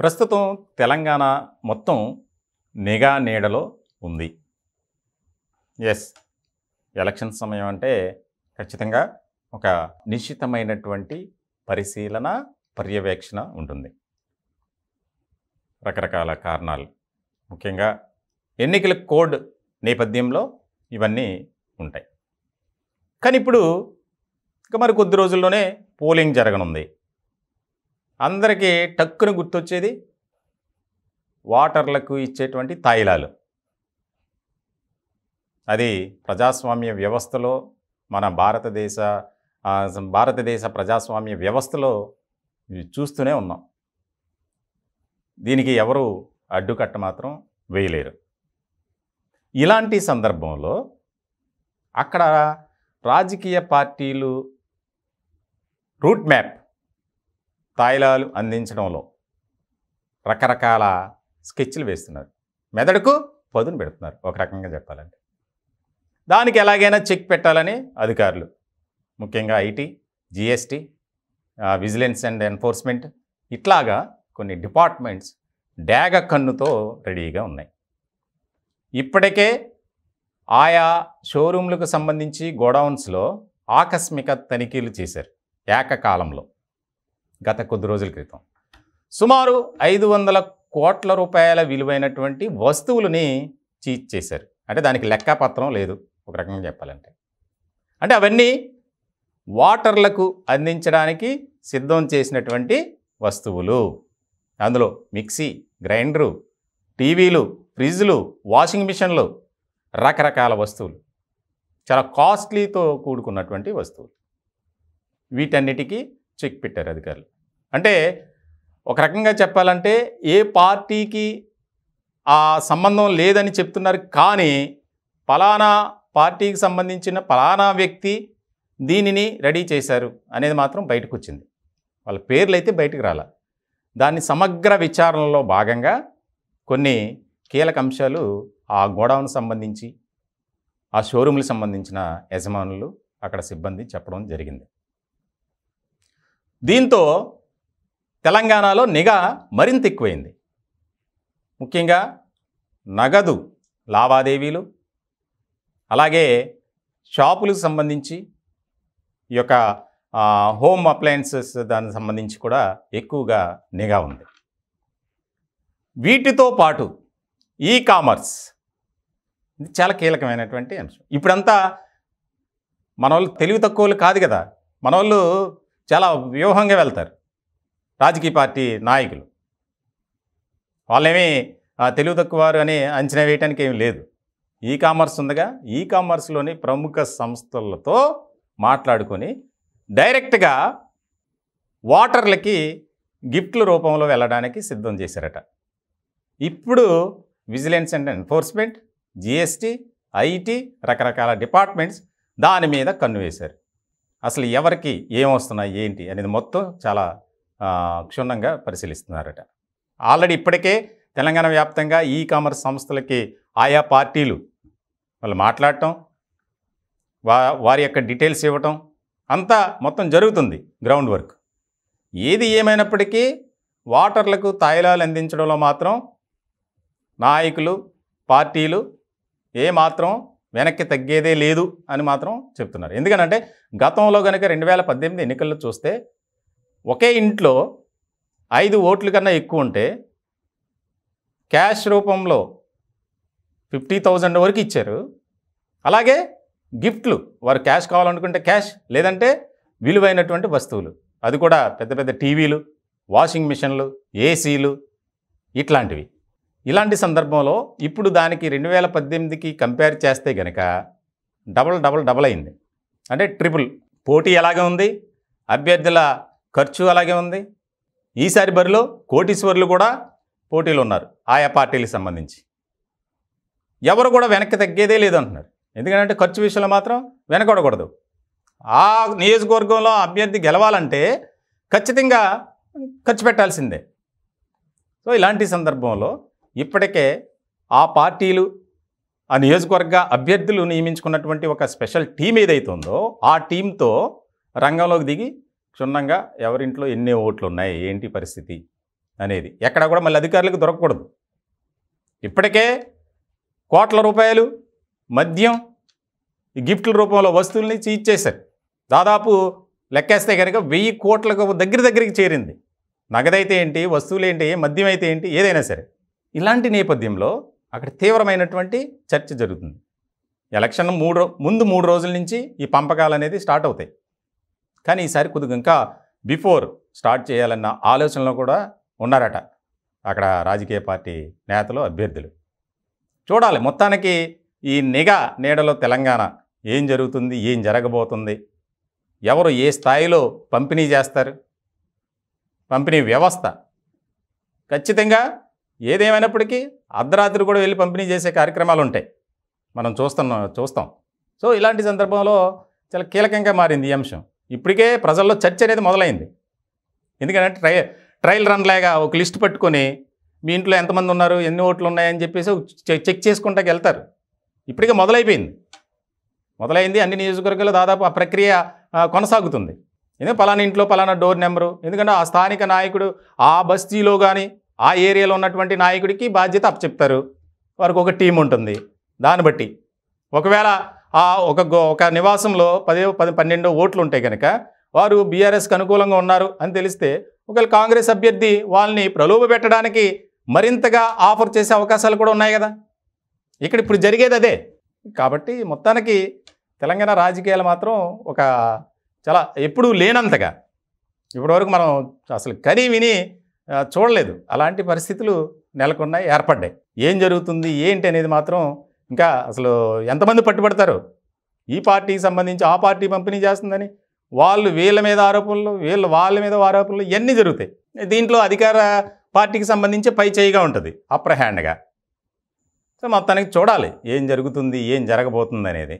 ప్రస్తుతం తెలంగాణ మొత్తం నిఘా నీడలో ఉంది ఎస్ ఎలక్షన్ సమయం అంటే ఖచ్చితంగా ఒక నిశ్చితమైనటువంటి పరిశీలన పర్యవేక్షణ ఉంటుంది రకరకాల కారణాలు ముఖ్యంగా ఎన్నికల కోడ్ నేపథ్యంలో ఇవన్నీ ఉంటాయి కానీ ఇప్పుడు ఇంకా మరి కొద్ది రోజుల్లోనే పోలింగ్ జరగనుంది అందరికీ టక్కున గుర్తొచ్చేది వాటర్లకు ఇచ్చేటువంటి తాయిలాలు అది ప్రజాస్వామ్య వ్యవస్థలో మన భారతదేశ భారతదేశ ప్రజాస్వామ్య వ్యవస్థలో చూస్తూనే ఉన్నాం దీనికి ఎవరు అడ్డుకట్ట మాత్రం వేయలేరు ఇలాంటి సందర్భంలో అక్కడ రాజకీయ పార్టీలు రూట్ మ్యాప్ తాయిలాలు అందించడంలో రకరకాల స్కెచ్లు వేస్తున్నారు మెదడుకు పదును పెడుతున్నారు ఒక రకంగా చెప్పాలంటే దానికి ఎలాగైనా చెక్ పెట్టాలని అధికారులు ముఖ్యంగా IT GST vigilance and enforcement ఇట్లాగా కొన్ని డిపార్ట్మెంట్స్ డేగ కన్నుతో రెడీగా ఉన్నాయి ఇప్పటికే ఆయా షోరూంలకు సంబంధించి గోడౌన్స్లో ఆకస్మిక తనిఖీలు చేశారు ఏకకాలంలో గత కొద్ది రోజుల క్రితం సుమారు ఐదు వందల కోట్ల రూపాయల విలువైనటువంటి వస్తువులని చీజ్ చేశారు అంటే దానికి లెక్కపత్రం లేదు ఒక రకంగా చెప్పాలంటే అంటే అవన్నీ వాటర్లకు అందించడానికి సిద్ధం చేసినటువంటి వస్తువులు అందులో మిక్సీ గ్రైండరు టీవీలు ఫ్రిడ్జ్లు వాషింగ్ మిషన్లు రకరకాల వస్తువులు చాలా కాస్ట్లీతో కూడుకున్నటువంటి వస్తువులు వీటన్నిటికీ చెక్ పెట్టారు అధికారులు అంటే ఒక రకంగా చెప్పాలంటే ఏ పార్టీకి ఆ సంబంధం లేదని చెప్తున్నారు కానీ ఫలానా పార్టీకి సంబంధించిన ఫలానా వ్యక్తి దీనిని రెడీ చేశారు అనేది మాత్రం బయటకు వచ్చింది వాళ్ళ పేర్లు అయితే బయటకు రాల దాన్ని సమగ్ర విచారణలో భాగంగా కొన్ని కీలక అంశాలు ఆ గోడౌన్ సంబంధించి ఆ షోరూమ్లకు సంబంధించిన యజమానులు అక్కడ సిబ్బంది చెప్పడం జరిగింది దీంతో తెలంగాణలో నిఘా మరింత ఎక్కువైంది ముఖ్యంగా నగదు లావాదేవీలు అలాగే షాపులకు సంబంధించి ఈ యొక్క హోమ్ అప్లయన్సెస్ దానికి సంబంధించి కూడా ఎక్కువగా నిఘా ఉంది వీటితో పాటు ఈ కామర్స్ ఇది చాలా కీలకమైనటువంటి అంశం ఇప్పుడంతా మన వాళ్ళు తెలివి తక్కువలు కాదు కదా మన వాళ్ళు చాలా వ్యూహంగా వెళ్తారు రాజకీయ పార్టీ నాయకులు వాళ్ళేమీ తెలుగు తక్కువ వారు అని అంచనా వేయడానికి ఏమి లేదు ఈ కామర్స్ ఉందిగా ఈ కామర్స్లోని ప్రముఖ సంస్థలతో మాట్లాడుకొని డైరెక్ట్గా వాటర్లకి గిఫ్ట్ల రూపంలో వెళ్ళడానికి సిద్ధం చేశారట ఇప్పుడు vigilance and enforcement GST IT రకరకాల డిపార్ట్మెంట్స్ దాని మీద కన్ను వేశారు అసలు ఎవరికి ఏమొస్తున్నాయి ఏంటి అనేది మొత్తం చాలా క్షుణ్ణంగా పరిశీలిస్తున్నారట ఆల్రెడీ ఇప్పటికే తెలంగాణ వ్యాప్తంగా ఈ కామర్స్ సంస్థలకి ఆయా పార్టీలు వాళ్ళు మాట్లాడటం వా వారి యొక్క డీటెయిల్స్ ఇవ్వటం అంతా మొత్తం జరుగుతుంది గ్రౌండ్ వర్క్ ఏది ఏమైనప్పటికీ వాటర్లకు తాయిలాలు అందించడంలో మాత్రం నాయకులు పార్టీలు ఏమాత్రం వెనక్కి తగ్గేదే లేదు అని మాత్రం చెప్తున్నారు ఎందుకనంటే గతంలో కనుక రెండు వేల పద్దెనిమిది ఎన్నికల్లో చూస్తే ఒకే ఇంట్లో ఐదు ఓట్ల కన్నా ఎక్కువ ఉంటే క్యాష్ రూపంలో ఫిఫ్టీ థౌజండ్ వరకు ఇచ్చారు అలాగే గిఫ్ట్లు వారు క్యాష్ కావాలనుకుంటే క్యాష్ లేదంటే విలువైనటువంటి వస్తువులు అది కూడా పెద్ద పెద్ద టీవీలు వాషింగ్ మిషన్లు ఏసీలు ఇట్లాంటివి ఇలాంటి సందర్భంలో ఇప్పుడు దానికి రెండు వేల పద్దెనిమిదికి కంపేర్ చేస్తే గనక డబల్ డబల్ డబల్ అయింది అంటే ట్రిపుల్ పోటీ ఎలాగే ఉంది అభ్యర్థుల ఖర్చు అలాగే ఉంది ఈసారి బరిలో కోటీశ్వర్లు కూడా పోటీలు ఉన్నారు ఆయా పార్టీలకు సంబంధించి ఎవరు కూడా వెనక్కి తగ్గేదే లేదంటున్నారు ఎందుకంటే ఖర్చు విషయంలో మాత్రం వెనకూడకూడదు ఆ నియోజకవర్గంలో అభ్యర్థి గెలవాలంటే ఖచ్చితంగా ఖర్చు పెట్టాల్సిందే సో ఇలాంటి సందర్భంలో ఇప్పటికే ఆ పార్టీలు ఆ నియోజకవర్గ అభ్యర్థులు నియమించుకున్నటువంటి ఒక స్పెషల్ టీం ఏదైతుందో ఆ టీంతో రంగంలోకి దిగి క్షుణ్ణంగా ఎవరింట్లో ఎన్ని ఓట్లు ఉన్నాయి ఏంటి పరిస్థితి అనేది ఎక్కడ కూడా మళ్ళీ అధికారులకు దొరకకూడదు ఇప్పటికే కోట్ల రూపాయలు మద్యం గిఫ్ట్ల రూపంలో వస్తువుల్ని ఇచ్చేశారు దాదాపు లెక్కేస్తే కనుక వెయ్యి కోట్లకు దగ్గర దగ్గరికి చేరింది నగదైతే ఏంటి వస్తువులు ఏంటి మద్యం అయితే ఏంటి ఏదైనా సరే ఇలాంటి నేపథ్యంలో అక్కడ తీవ్రమైనటువంటి చర్చ జరుగుతుంది ఎలక్షన్ మూడు ముందు మూడు రోజుల నుంచి ఈ పంపకాలు అనేది స్టార్ట్ అవుతాయి కానీ ఈసారి కొద్దిగా ఇంకా బిఫోర్ స్టార్ట్ చేయాలన్న ఆలోచనలు కూడా ఉన్నారట అక్కడ రాజకీయ పార్టీ నేతలు అభ్యర్థులు చూడాలి మొత్తానికి ఈ నిఘా నీడలో తెలంగాణ ఏం జరుగుతుంది ఏం జరగబోతుంది ఎవరు ఏ స్థాయిలో పంపిణీ చేస్తారు పంపిణీ వ్యవస్థ ఖచ్చితంగా ఏదేమైనప్పటికీ అర్ధరాత్రి కూడా వెళ్ళి పంపిణీ చేసే కార్యక్రమాలు ఉంటాయి మనం చూస్తున్నాం చూస్తాం సో ఇలాంటి సందర్భంలో చాలా కీలకంగా మారింది ఈ అంశం ఇప్పటికే ప్రజల్లో చర్చ అనేది మొదలైంది ఎందుకంటే ట్రై ట్రయల్ రన్ లాగా ఒక లిస్ట్ పట్టుకొని మీ ఇంట్లో ఎంతమంది ఉన్నారు ఎన్ని ఓట్లు ఉన్నాయని చెప్పేసి చెక్ చేసుకుంటాకి వెళ్తారు ఇప్పటికే మొదలైపోయింది మొదలైంది అన్ని నియోజకవర్గాల్లో దాదాపు ఆ ప్రక్రియ కొనసాగుతుంది ఎందుకంటే పలానా ఇంట్లో పలానా డోర్ నెంబరు ఎందుకంటే ఆ స్థానిక నాయకుడు ఆ బస్తీలో కానీ ఆ ఏరియాలో ఉన్నటువంటి నాయకుడికి బాధ్యత అప్పచెప్తారు వారికి ఒక టీం ఉంటుంది దాన్ని బట్టి ఒకవేళ ఆ ఒక ఒక నివాసంలో పది పది పన్నెండు ఓట్లు ఉంటాయి కనుక వారు బీఆర్ఎస్కి అనుకూలంగా ఉన్నారు అని తెలిస్తే ఒకవేళ కాంగ్రెస్ అభ్యర్థి వాళ్ళని ప్రలోభ పెట్టడానికి మరింతగా ఆఫర్ చేసే అవకాశాలు కూడా ఉన్నాయి కదా ఇక్కడ ఇప్పుడు జరిగేది అదే కాబట్టి మొత్తానికి తెలంగాణ రాజకీయాలు మాత్రం ఒక చాలా ఎప్పుడూ లేనంతగా ఇప్పటివరకు మనం అసలు కనీ విని చూడలేదు అలాంటి పరిస్థితులు నెలకొన్నాయి ఏర్పడ్డాయి ఏం జరుగుతుంది ఏంటి అనేది మాత్రం ఇంకా అసలు ఎంతమంది పట్టుబడతారు ఈ పార్టీకి సంబంధించి ఆ పార్టీ పంపిణీ చేస్తుందని వాళ్ళు వీళ్ళ మీద ఆరోపణలు వీళ్ళు వాళ్ళ మీద ఆరోపణలు ఇవన్నీ జరుగుతాయి దీంట్లో అధికార పార్టీకి సంబంధించి పై చేయిగా ఉంటుంది అప్రహ్యాండ్గా సో మొత్తానికి చూడాలి ఏం జరుగుతుంది ఏం జరగబోతుంది అనేది